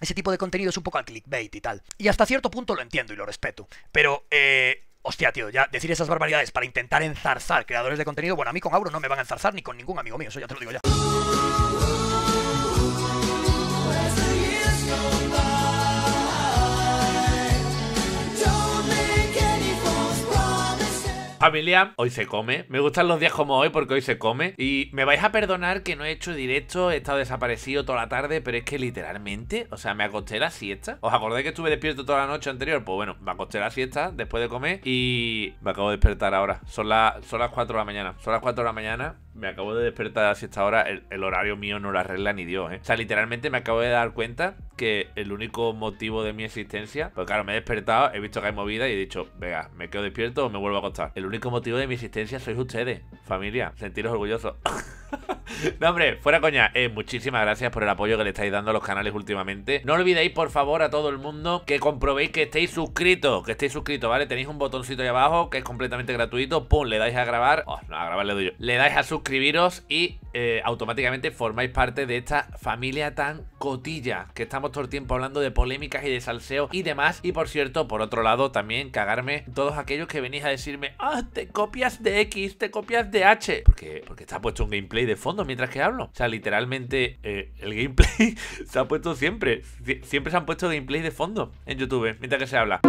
Ese tipo de contenido es un poco al clickbait y tal. Y hasta cierto punto lo entiendo y lo respeto. Pero, eh, Hostia, tío, ya decir esas barbaridades para intentar enzarzar creadores de contenido, bueno, a mí con Auro no me van a enzarzar ni con ningún amigo mío, eso ya te lo digo ya. familia, hoy se come. Me gustan los días como hoy porque hoy se come. Y me vais a perdonar que no he hecho directo, he estado desaparecido toda la tarde, pero es que literalmente, o sea, me acosté la siesta. ¿Os acordáis que estuve despierto toda la noche anterior? Pues bueno, me acosté la siesta después de comer y me acabo de despertar ahora. Son, las son las 4 de la mañana. Son las 4 de la mañana me acabo de despertar a esta hora. El, el, horario mío no lo arregla ni Dios, ¿eh? O sea, literalmente me acabo de dar cuenta que el único motivo de mi existencia, pues claro, me he despertado, he visto que hay movida y he dicho, venga, me quedo despierto o me vuelvo a acostar. El único motivo de mi existencia sois ustedes, familia. Sentiros orgullosos. no, hombre, fuera coña. Eh, muchísimas gracias por el apoyo que le estáis dando a los canales últimamente. No olvidéis, por favor, a todo el mundo que comprobéis que estéis suscritos. Que estéis suscritos, ¿vale? Tenéis un botoncito ahí abajo que es completamente gratuito. Pum, le dais a grabar. Oh, no, a grabar le doy yo. Le dais a suscribiros y eh, automáticamente formáis parte de esta familia tan cotilla, que estamos todo el tiempo hablando de polémicas y de salseo y demás. Y por cierto, por otro lado, también cagarme todos aquellos que venís a decirme, ah, te copias de X, te copias de H. Porque, porque está puesto un gameplay de fondo mientras que hablo. O sea, literalmente eh, el gameplay se ha puesto siempre. siempre se han puesto gameplay de fondo en YouTube, mientras que se habla.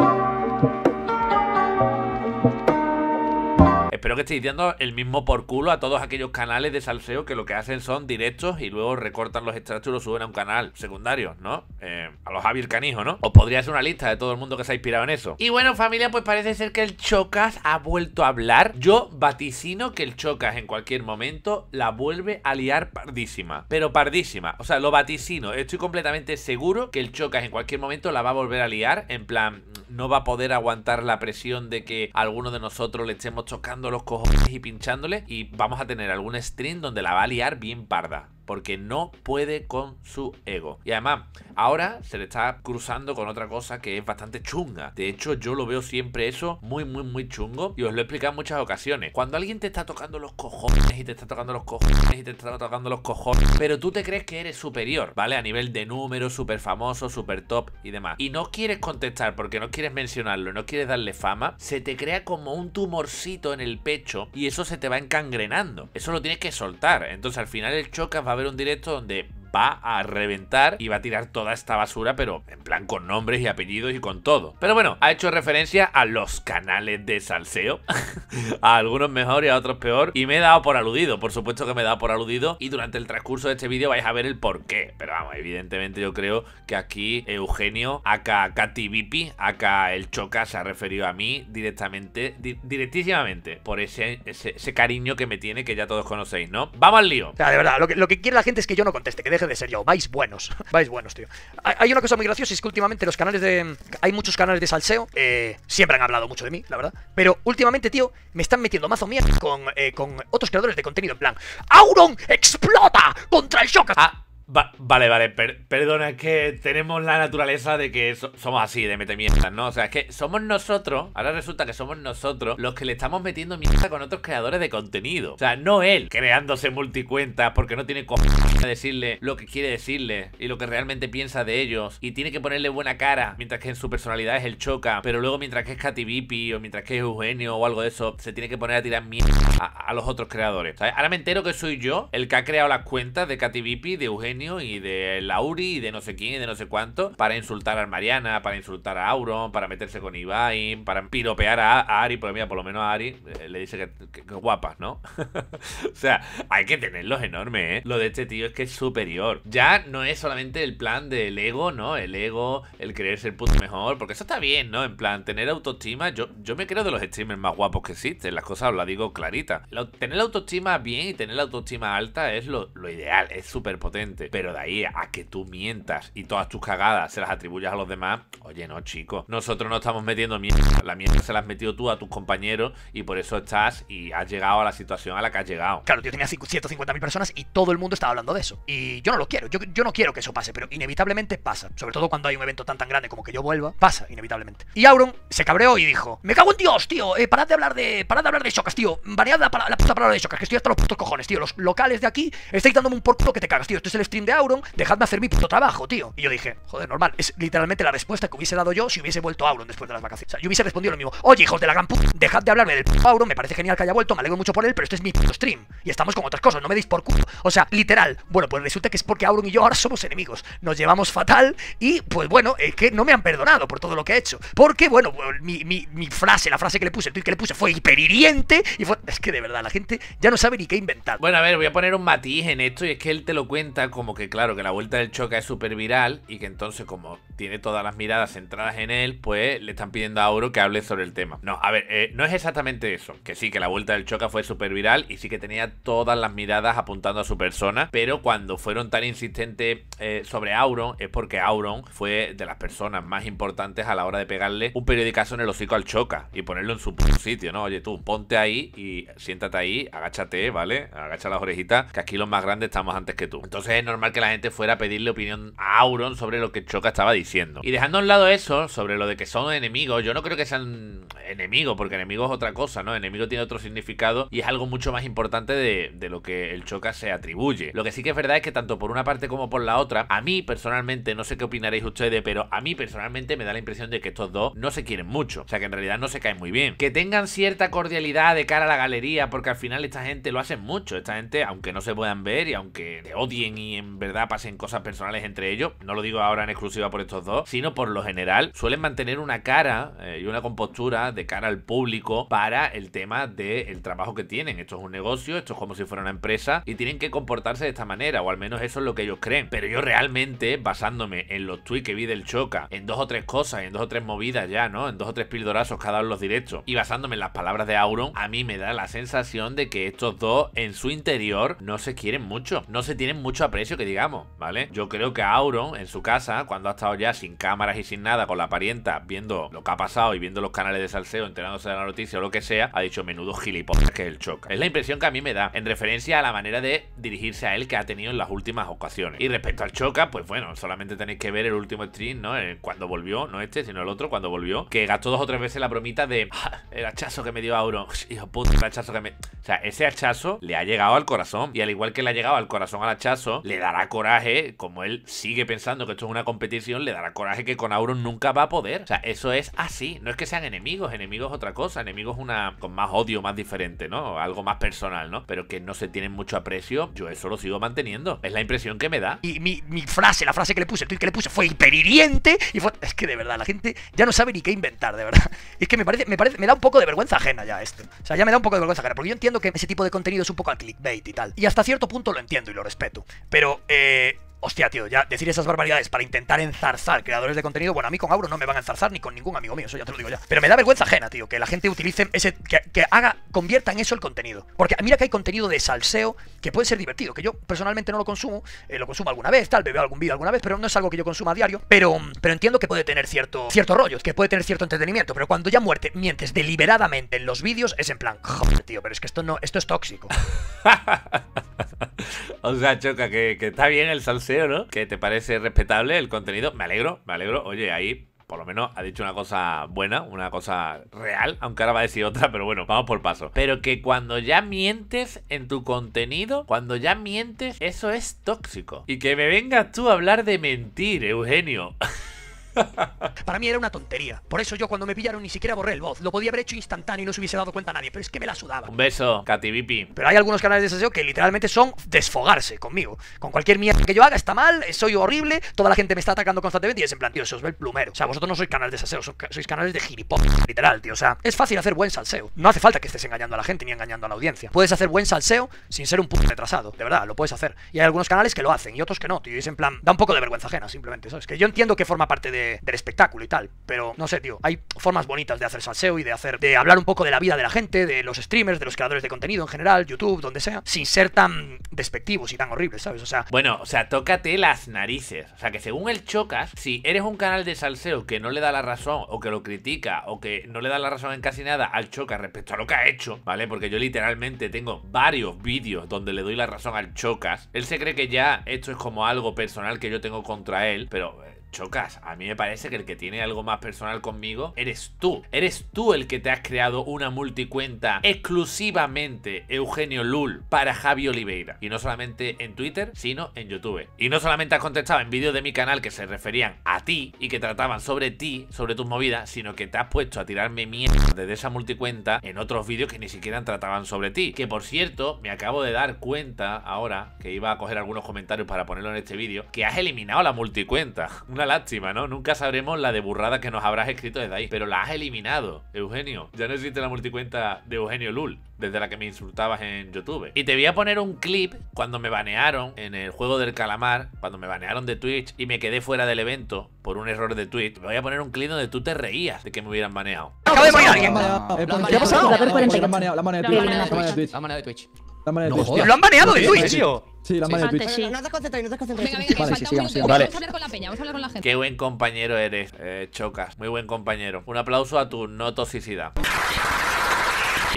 Espero que estéis diciendo el mismo por culo a todos aquellos canales de salseo que lo que hacen son directos y luego recortan los extractos y los suben a un canal secundario, ¿no? Eh, a los Javier Canijo, ¿no? Os podría hacer una lista de todo el mundo que se ha inspirado en eso. Y bueno, familia, pues parece ser que el Chocas ha vuelto a hablar. Yo vaticino que el Chocas en cualquier momento la vuelve a liar pardísima. Pero pardísima. O sea, lo vaticino. Estoy completamente seguro que el Chocas en cualquier momento la va a volver a liar. En plan, no va a poder aguantar la presión de que alguno de nosotros le estemos chocando los cojones y pinchándole y vamos a tener algún stream donde la va a liar bien parda porque no puede con su ego. Y además, ahora se le está cruzando con otra cosa que es bastante chunga. De hecho, yo lo veo siempre eso muy, muy, muy chungo y os lo he explicado en muchas ocasiones. Cuando alguien te está tocando los cojones y te está tocando los cojones y te está tocando los cojones, pero tú te crees que eres superior, ¿vale? A nivel de número, súper famoso, súper top y demás. Y no quieres contestar porque no quieres mencionarlo, no quieres darle fama, se te crea como un tumorcito en el pecho y eso se te va encangrenando. Eso lo tienes que soltar. Entonces al final el choca va ver un directo donde a reventar y va a tirar toda esta basura, pero en plan con nombres y apellidos y con todo. Pero bueno, ha hecho referencia a los canales de salseo, a algunos mejor y a otros peor, y me he dado por aludido, por supuesto que me he dado por aludido, y durante el transcurso de este vídeo vais a ver el por qué. Pero vamos, evidentemente yo creo que aquí Eugenio, acá Katy Vipi, acá el Choca se ha referido a mí directamente, directísimamente, por ese, ese, cariño que me tiene que ya todos conocéis, ¿no? Vamos al lío. O de verdad, lo que, lo que quiere la gente es que yo no conteste, que deje de serio, vais buenos, vais buenos, tío. Hay una cosa muy graciosa, es que últimamente los canales de... Hay muchos canales de salseo, eh, siempre han hablado mucho de mí, la verdad. Pero últimamente, tío, me están metiendo mazo mierda con, eh, otros creadores de contenido, en plan, ¡Auron explota contra el Shock! Ah, vale, vale, perdona, es que tenemos la naturaleza de que somos así, de meter ¿no? O sea, es que somos nosotros, ahora resulta que somos nosotros los que le estamos metiendo mierda con otros creadores de contenido. O sea, no él creándose multicuentas porque no tiene cojones de decirle lo que quiere decirle y lo que realmente piensa de ellos y tiene que ponerle buena cara, mientras que en su personalidad es el choca, pero luego mientras que es Katy o mientras que es Eugenio o algo de eso, se tiene que poner a tirar mierda a, los otros creadores. Ahora me entero que soy yo el que ha creado las cuentas de Katy de Eugenio y de Lauri y de no sé quién y de no sé cuánto para insultar a Mariana, para insultar a Auron, para meterse con Ibai, para piropear a, Ari, pero mira, por lo menos a Ari eh, le dice que, guapas, ¿no? o sea, hay que tenerlos enormes, ¿eh? Lo de este tío es que es superior. Ya no es solamente el plan del ego, ¿no? El ego, el querer ser puto mejor, porque eso está bien, ¿no? En plan, tener autoestima, yo, yo me creo de los streamers más guapos que existen, las cosas os las digo claritas. tener la autoestima bien y tener la autoestima alta es lo ideal, es súper potente. Pero de ahí a que tú mientas y todas tus cagadas se las atribuyas a los demás, oye, no, chicos. Nosotros no estamos metiendo mierda. La mierda se la has metido tú a tus compañeros y por eso estás y has llegado a la situación a la que has llegado. Claro, tío, tenía 150.000 personas y todo el mundo estaba hablando de eso. Y yo no lo quiero. Yo, no quiero que eso pase, pero inevitablemente pasa. Sobre todo cuando hay un evento tan tan grande como que yo vuelva, pasa inevitablemente. Y Auron se cabreó y dijo: Me cago en Dios, tío. Eh, parad de hablar de. Parad de hablar de chocas, tío. Variad la, la, puta palabra de chocas, que estoy hasta los putos cojones, tío. Los locales de aquí estáis dándome un por que te cagas, tío. Esto es de Auron, dejadme hacer mi puto trabajo, tío. Y yo dije, joder, normal. Es literalmente la respuesta que hubiese dado yo si hubiese vuelto Auron después de las vacaciones. O sea, yo hubiese respondido lo mismo. Oye, hijos de la gran dejad de hablarme del puto Auron, me parece genial que haya vuelto, me alegro mucho por él, pero este es mi puto stream. Y estamos con otras cosas, no me deis por culo. O sea, literal. Bueno, pues resulta que es porque Auron y yo ahora somos enemigos. Nos llevamos fatal y, pues bueno, es que no me han perdonado por todo lo que he hecho. Porque, bueno, mi, mi, frase, la frase que le puse, el tweet que le puse fue hiperhiriente y fue... Es que de verdad, la gente ya no sabe ni qué inventar. Bueno, a ver, voy a poner un matiz en esto y es que él te lo cuenta como que, claro, que la vuelta del Choca es súper viral y que entonces, como tiene todas las miradas centradas en él, pues le están pidiendo a Auro que hable sobre el tema. No, a ver, eh, no es exactamente eso. Que sí, que la vuelta del Choca fue súper viral y sí que tenía todas las miradas apuntando a su persona, pero cuando fueron tan insistentes eh, sobre Auron es porque Auron fue de las personas más importantes a la hora de pegarle un periodicazo en el hocico al Choca y ponerlo en su sitio, ¿no? Oye, tú, ponte ahí y siéntate ahí, agáchate, ¿vale? Agacha las orejitas, que aquí los más grandes estamos antes que tú. Entonces, normal que la gente fuera a pedirle opinión a Auron sobre lo que Choca estaba diciendo. Y dejando a un lado eso, sobre lo de que son enemigos, yo no creo que sean enemigos, porque enemigo es otra cosa, ¿no? Enemigo tiene otro significado y es algo mucho más importante de, lo que el Choca se atribuye. Lo que sí que es verdad es que tanto por una parte como por la otra, a mí personalmente, no sé qué opinaréis ustedes, pero a mí personalmente me da la impresión de que estos dos no se quieren mucho. O sea, que en realidad no se caen muy bien. Que tengan cierta cordialidad de cara a la galería, porque al final esta gente lo hace mucho. Esta gente, aunque no se puedan ver y aunque te odien y en verdad pasen cosas personales entre ellos, no lo digo ahora en exclusiva por estos dos, sino por lo general, suelen mantener una cara eh, y una compostura de cara al público para el tema del trabajo que tienen. Esto es un negocio, esto es como si fuera una empresa y tienen que comportarse de esta manera, o al menos eso es lo que ellos creen. Pero yo realmente, basándome en los tweets que vi del Choca, en dos o tres cosas, en dos o tres movidas ya, ¿no? En dos o tres pildorazos cada en los directos, y basándome en las palabras de Auron, a mí me da la sensación de que estos dos en su interior no se quieren mucho, no se tienen mucho aprecio que digamos, ¿vale? Yo creo que Auron, en su casa, cuando ha estado ya sin cámaras y sin nada, con la parienta, viendo lo que ha pasado y viendo los canales de salseo, enterándose de la noticia o lo que sea, ha dicho menudo gilipollas que es el choca. Es la impresión que a mí me da, en referencia a la manera de dirigirse a él que ha tenido en las últimas ocasiones. Y respecto al choca, pues bueno, solamente tenéis que ver el último stream, ¿no? cuando volvió, no este, sino el otro, cuando volvió, que gastó dos o tres veces la bromita de ah, el hachazo que me dio Auron. Hijo puto, el hachazo que me. O sea, ese hachazo le ha llegado al corazón. Y al igual que le ha llegado al corazón al hachazo, le dará coraje, como él sigue pensando que esto es una competición, le dará coraje que con Auron nunca va a poder. O sea, eso es así. No es que sean enemigos, enemigos es otra cosa. Enemigos una con más odio, más diferente, ¿no? Algo más personal, ¿no? Pero que no se tienen mucho aprecio, yo eso lo sigo manteniendo. Es la impresión que me da. Y mi, frase, la frase que le puse, el tweet que le puse, fue hiperhiriente. Y fue. Es que de verdad, la gente ya no sabe ni qué inventar, de verdad. Es que me parece, me parece, me da un poco de vergüenza ajena ya esto. O sea, ya me da un poco de vergüenza ajena. Porque yo entiendo que ese tipo de contenido es un poco al clickbait y tal. Y hasta cierto punto lo entiendo y lo respeto. Pero eh, Hostia, tío, ya decir esas barbaridades para intentar enzarzar creadores de contenido, bueno, a mí con Auro no me van a enzarzar ni con ningún amigo mío, eso ya te lo digo ya. Pero me da vergüenza ajena, tío, que la gente utilice ese, que, haga, convierta en eso el contenido. Porque mira que hay contenido de salseo que puede ser divertido, que yo personalmente no lo consumo, eh, lo consumo alguna vez, tal, veo algún vídeo alguna vez, pero no es algo que yo consuma a diario, pero, pero entiendo que puede tener cierto, cierto rollo, que puede tener cierto entretenimiento, pero cuando ya muerte, mientes deliberadamente en los vídeos, es en plan, joder, tío, pero es que esto no, esto es tóxico. o sea, choca, que, que está bien el salseo no, que te parece respetable el contenido. Me alegro, me alegro. Oye, ahí por lo menos ha dicho una cosa buena, una cosa real, aunque ahora va a decir otra, pero bueno, vamos por paso. Pero que cuando ya mientes en tu contenido, cuando ya mientes, eso es tóxico. Y que me vengas tú a hablar de mentir, Eugenio. Para mí era una tontería. Por eso yo cuando me pillaron ni siquiera borré el voz. Lo podía haber hecho instantáneo y no se hubiese dado cuenta a nadie. Pero es que me la sudaba. Un beso, Bipi Pero hay algunos canales de saseo que literalmente son desfogarse conmigo. Con cualquier mierda que yo haga está mal, soy horrible, toda la gente me está atacando constantemente y es en plan, tío, se os ve el plumero. O sea, vosotros no sois canales de saseo sois canales de gilipollas, literal, tío. O sea, es fácil hacer buen salseo. No hace falta que estés engañando a la gente ni engañando a la audiencia. Puedes hacer buen salseo sin ser un puto retrasado. De verdad, lo puedes hacer. Y hay algunos canales que lo hacen y otros que no, tío. Y es en plan, da un poco de vergüenza ajena, simplemente, ¿sabes? Que yo entiendo que forma parte de del espectáculo y tal. Pero no sé, tío, hay formas bonitas de hacer salseo y de hacer, de hablar un poco de la vida de la gente, de los streamers, de los creadores de contenido en general, YouTube, donde sea, sin ser tan despectivos y tan horribles, ¿sabes? O sea. Bueno, o sea, tócate las narices. O sea, que según el Chocas, si eres un canal de salseo que no le da la razón o que lo critica o que no le da la razón en casi nada al Chocas respecto a lo que ha hecho, ¿vale? Porque yo literalmente tengo varios vídeos donde le doy la razón al Chocas. Él se cree que ya esto es como algo personal que yo tengo contra él, pero eh, Chocas, a mí me parece que el que tiene algo más personal conmigo eres tú. Eres tú el que te has creado una multicuenta exclusivamente Eugenio Lul para Javi Oliveira. Y no solamente en Twitter, sino en YouTube. Y no solamente has contestado en vídeos de mi canal que se referían a ti y que trataban sobre ti, sobre tus movidas, sino que te has puesto a tirarme mierda desde esa multicuenta en otros vídeos que ni siquiera trataban sobre ti. Que por cierto, me acabo de dar cuenta ahora que iba a coger algunos comentarios para ponerlo en este vídeo, que has eliminado la multicuenta una lástima, ¿no? Nunca sabremos la de burrada que nos habrás escrito desde ahí. Pero la has eliminado, Eugenio. Ya no existe la multicuenta de Eugenio Lul, desde la que me insultabas en YouTube. Y te voy a poner un clip cuando me banearon en el juego del calamar, cuando me banearon de Twitch y me quedé fuera del evento por un error de Twitch. Me voy a poner un clip donde tú te reías de que me hubieran baneado. ¿Qué eh, pues, ha pasado? La han de Twitch. La de Twitch. Lo han baneado de Twitch. tío. Sí, la han madre de sí. No, te concentres, Venga, venga, Vamos a hablar con la peña, vamos a hablar con la gente. Qué buen compañero eres, eh, Chocas. Muy buen compañero. Un aplauso a tu no toxicidad.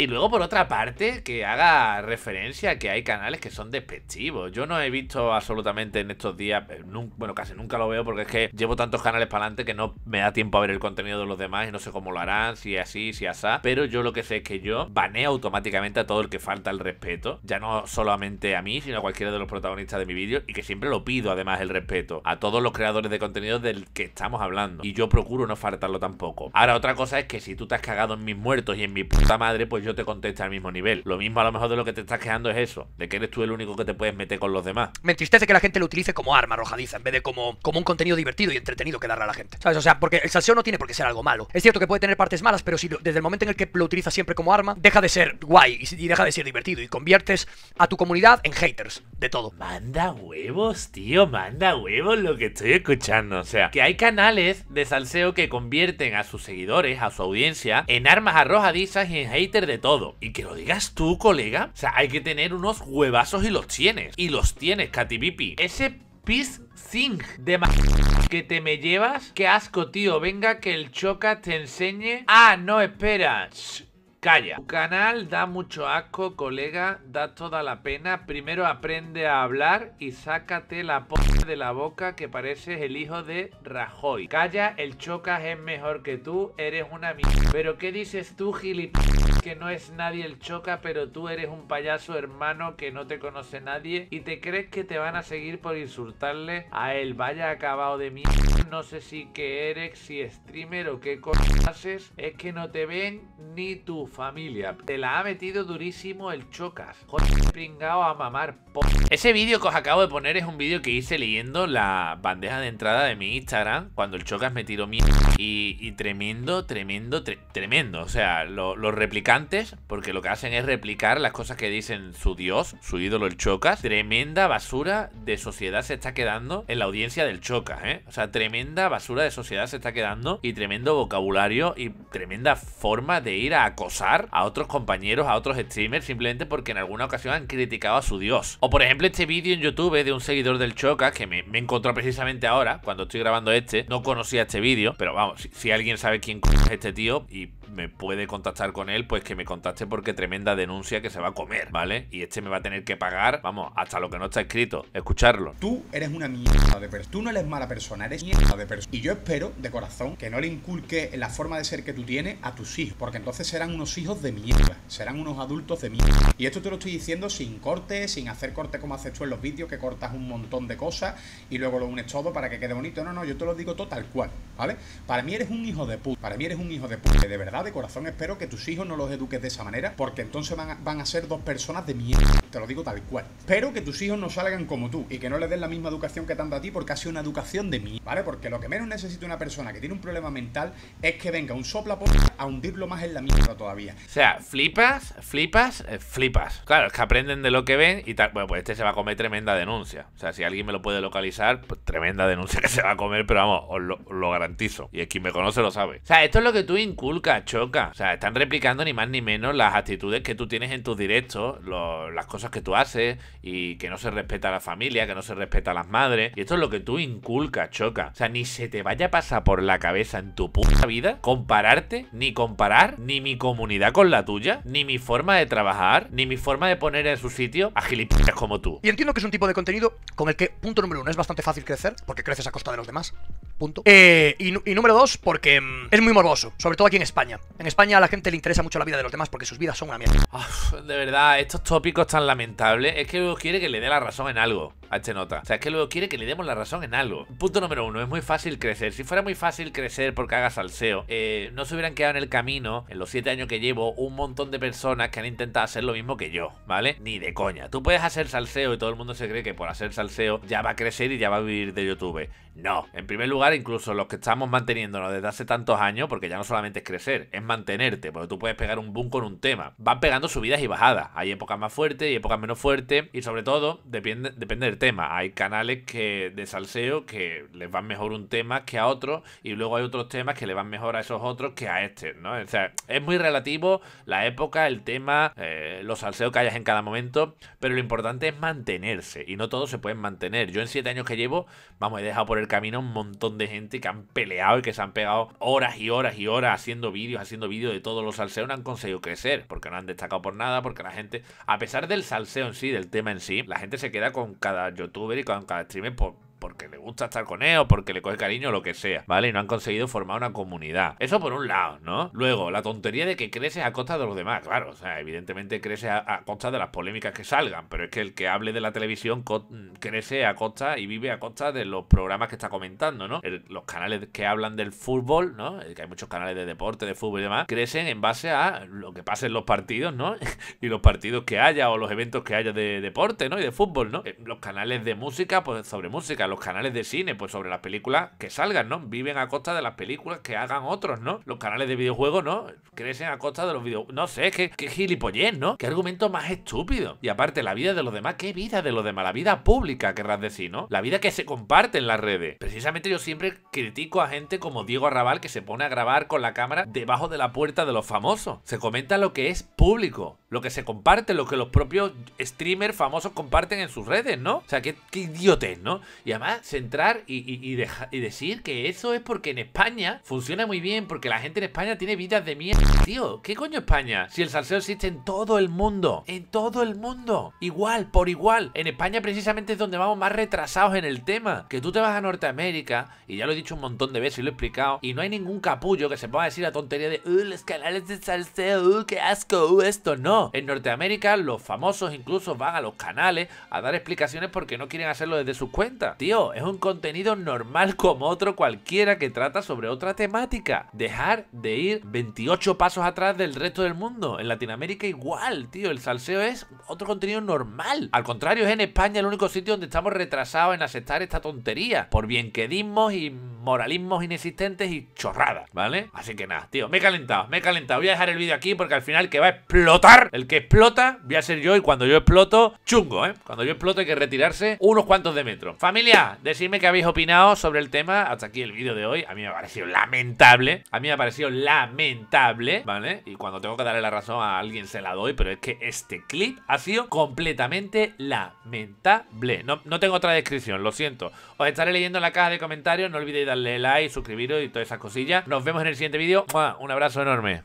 Y luego, por otra parte, que haga referencia a que hay canales que son despectivos. Yo no he visto absolutamente en estos días, eh, bueno, casi nunca lo veo porque es que llevo tantos canales para adelante que no me da tiempo a ver el contenido de los demás y no sé cómo lo harán, si así, si asá. Pero yo lo que sé es que yo baneo automáticamente a todo el que falta el respeto. Ya no solamente a mí, sino a cualquiera de los protagonistas de mi vídeo y que siempre lo pido además el respeto a todos los creadores de contenido del que estamos hablando. Y yo procuro no faltarlo tampoco. Ahora, otra cosa es que si tú te has cagado en mis muertos y en mi puta madre, pues yo te conteste al mismo nivel. Lo mismo a lo mejor de lo que te estás quejando es eso, de que eres tú el único que te puedes meter con los demás. Me entristece que la gente lo utilice como arma arrojadiza en vez de como, como un contenido divertido y entretenido que darle a la gente. ¿Sabes? O sea, porque el salseo no tiene por qué ser algo malo. Es cierto que puede tener partes malas, pero si desde el momento en el que lo utilizas siempre como arma, deja de ser guay y, y deja de ser divertido y conviertes a tu comunidad en haters de todo. Manda huevos, tío, manda huevos lo que estoy escuchando. O sea, que hay canales de salseo que convierten a sus seguidores, a su audiencia, en armas arrojadizas y en haters todo. Y que lo digas tú, colega. O sea, hay que tener unos huevazos y los tienes. Y los tienes, Pipi. Ese pis thing de que te me llevas. Qué asco, tío. Venga, que el Choca te enseñe. Ah, no, espera. calla. Tu canal da mucho asco, colega. Da toda la pena. Primero aprende a hablar y sácate la p de la boca que pareces el hijo de Rajoy. Calla, el Chocas es mejor que tú. Eres una mierda. Pero ¿qué dices tú, gilipollas? que no es nadie el choca, pero tú eres un payaso hermano que no te conoce nadie y te crees que te van a seguir por insultarle a él. Vaya acabado de mí no sé si que eres, si streamer o qué cosas haces, es que no te ven ni tu familia. Te la ha metido durísimo el chocas. Joder, pringao a mamar. Ese vídeo que os acabo de poner es un vídeo que hice leyendo la bandeja de entrada de mi Instagram cuando el chocas me tiró Y, tremendo, tremendo, tremendo. O sea, los replicantes, porque lo que hacen es replicar las cosas que dicen su dios, su ídolo el chocas. Tremenda basura de sociedad se está quedando en la audiencia del chocas, ¿eh? O sea, tremendo tremenda basura de sociedad se está quedando y tremendo vocabulario y tremenda forma de ir a acosar a otros compañeros, a otros streamers, simplemente porque en alguna ocasión han criticado a su dios. O por ejemplo este vídeo en YouTube de un seguidor del Choca que me, me encontró precisamente ahora, cuando estoy grabando este, no conocía este vídeo, pero vamos, si, alguien sabe quién es este tío y me puede contactar con él, pues que me contacte porque tremenda denuncia que se va a comer, ¿vale? Y este me va a tener que pagar, vamos, hasta lo que no está escrito, escucharlo. Tú eres una mierda de persona, tú no eres mala persona, eres mierda de persona. Y yo espero, de corazón, que no le inculque la forma de ser que tú tienes a tus hijos, porque entonces serán unos hijos de mierda, serán unos adultos de mierda. Y esto te lo estoy diciendo sin corte, sin hacer corte como haces tú en los vídeos, que cortas un montón de cosas y luego lo unes todo para que quede bonito. No, no, yo te lo digo todo tal cual, ¿vale? Para mí eres un hijo de puta, para mí eres un hijo de puta, de verdad de corazón espero que tus hijos no los eduques de esa manera, porque entonces van a, ser dos personas de mierda. Te lo digo tal cual. Espero que tus hijos no salgan como tú y que no les den la misma educación que tanto a ti porque ha sido una educación de mierda, ¿vale? Porque lo que menos necesita una persona que tiene un problema mental es que venga un sopla a hundirlo más en la mierda todavía. O sea, flipas, flipas, eh, flipas. Claro, es que aprenden de lo que ven y tal. Bueno, pues este se va a comer tremenda denuncia. O sea, si alguien me lo puede localizar, pues tremenda denuncia que se va a comer, pero vamos, os lo, garantizo. Y es quien me conoce lo sabe. O sea, esto es lo que tú inculcas, choca. O sea, están replicando ni más ni menos las actitudes que tú tienes en tus directos, las cosas que tú haces y que no se respeta a la familia, que no se respeta a las madres. Y esto es lo que tú inculcas, choca. O sea, ni se te vaya a pasar por la cabeza en tu puta vida compararte, ni comparar, ni mi comunidad con la tuya, ni mi forma de trabajar, ni mi forma de poner en su sitio a gilipollas como tú. Y entiendo que es un tipo de contenido con el que, punto número uno, es bastante fácil crecer, porque creces a costa de los demás punto. Eh, y, número dos, porque mm, es muy morboso, sobre todo aquí en España. En España a la gente le interesa mucho la vida de los demás porque sus vidas son una mierda. de verdad, estos tópicos tan lamentables es que luego quiere que le dé la razón en algo a este nota. O sea, es que luego quiere que le demos la razón en algo. Punto número uno, es muy fácil crecer. Si fuera muy fácil crecer porque haga salseo, eh, no se hubieran quedado en el camino, en los siete años que llevo, un montón de personas que han intentado hacer lo mismo que yo, ¿vale? Ni de coña. Tú puedes hacer salseo y todo el mundo se cree que por hacer salseo ya va a crecer y ya va a vivir de YouTube. No, en primer lugar incluso los que estamos manteniéndonos desde hace tantos años, porque ya no solamente es crecer, es mantenerte, porque tú puedes pegar un boom con un tema. Van pegando subidas y bajadas. Hay épocas más fuertes y épocas menos fuertes, y sobre todo depende, depende del tema. Hay canales que de salseo que les van mejor un tema que a otro, y luego hay otros temas que le van mejor a esos otros que a este, ¿no? O sea, es muy relativo la época, el tema, eh, los salseos que hayas en cada momento, pero lo importante es mantenerse, y no todos se pueden mantener. Yo en siete años que llevo, vamos, he dejado por el camino un montón de de gente que han peleado y que se han pegado horas y horas y horas haciendo vídeos, haciendo vídeos de todos los salseos, no han conseguido crecer, porque no han destacado por nada, porque la gente, a pesar del salseo en sí, del tema en sí, la gente se queda con cada youtuber y con cada streamer por porque le gusta estar con él o porque le coge cariño o lo que sea, ¿vale? Y no han conseguido formar una comunidad. Eso por un lado, ¿no? Luego, la tontería de que crece a costa de los demás, claro, o sea, evidentemente crece a, costa de las polémicas que salgan, pero es que el que hable de la televisión crece a costa y vive a costa de los programas que está comentando, ¿no? los canales que hablan del fútbol, ¿no? que hay muchos canales de deporte, de fútbol y demás, crecen en base a lo que pasa en los partidos, ¿no? y los partidos que haya o los eventos que haya de deporte, ¿no? Y de fútbol, ¿no? Eh, los canales de música, pues sobre música, los canales de cine, pues sobre las películas que salgan, ¿no? Viven a costa de las películas que hagan otros, ¿no? Los canales de videojuegos, ¿no? Crecen a costa de los videojuegos. No sé, qué, qué ¿no? Qué argumento más estúpido. Y aparte, la vida de los demás, ¿qué vida de los demás? La vida pública, querrás decir, ¿no? La vida que se comparte en las redes. Precisamente yo siempre critico a gente como Diego Arrabal que se pone a grabar con la cámara debajo de la puerta de los famosos. Se comenta lo que es público. Lo que se comparte, lo que los propios streamers famosos comparten en sus redes, ¿no? O sea, qué, qué idiotez, ¿no? Y además, centrar y, decir que eso es porque en España funciona muy bien, porque la gente en España tiene vidas de mierda. Tío, ¿qué coño España? Si el salseo existe en todo el mundo, en todo el mundo, igual, por igual. En España precisamente es donde vamos más retrasados en el tema. Que tú te vas a Norteamérica, y ya lo he dicho un montón de veces y lo he explicado, y no hay ningún capullo que se ponga a decir la tontería de, uh, los canales de salseo, uh, qué asco, uh, esto, no en Norteamérica los famosos incluso van a los canales a dar explicaciones porque no quieren hacerlo desde sus cuentas. Tío, es un contenido normal como otro cualquiera que trata sobre otra temática. Dejar de ir 28 pasos atrás del resto del mundo. En Latinoamérica igual, tío. El salseo es otro contenido normal. Al contrario, es en España el único sitio donde estamos retrasados en aceptar esta tontería. Por bienquedismos y moralismos inexistentes y chorradas, ¿vale? Así que nada, tío, me he calentado, me he calentado. Voy a dejar el vídeo aquí porque al final que va a explotar el que explota voy a ser yo y cuando yo exploto, chungo, ¿eh? Cuando yo exploto hay que retirarse unos cuantos de metros. Familia, decidme qué habéis opinado sobre el tema. Hasta aquí el vídeo de hoy. A mí me ha parecido lamentable. A mí me ha parecido lamentable, ¿vale? Y cuando tengo que darle la razón a alguien se la doy, pero es que este clip ha sido completamente lamentable. No, no tengo otra descripción, lo siento. Os estaré leyendo en la caja de comentarios. No olvidéis darle like, suscribiros y todas esas cosillas. Nos vemos en el siguiente vídeo. Un abrazo enorme.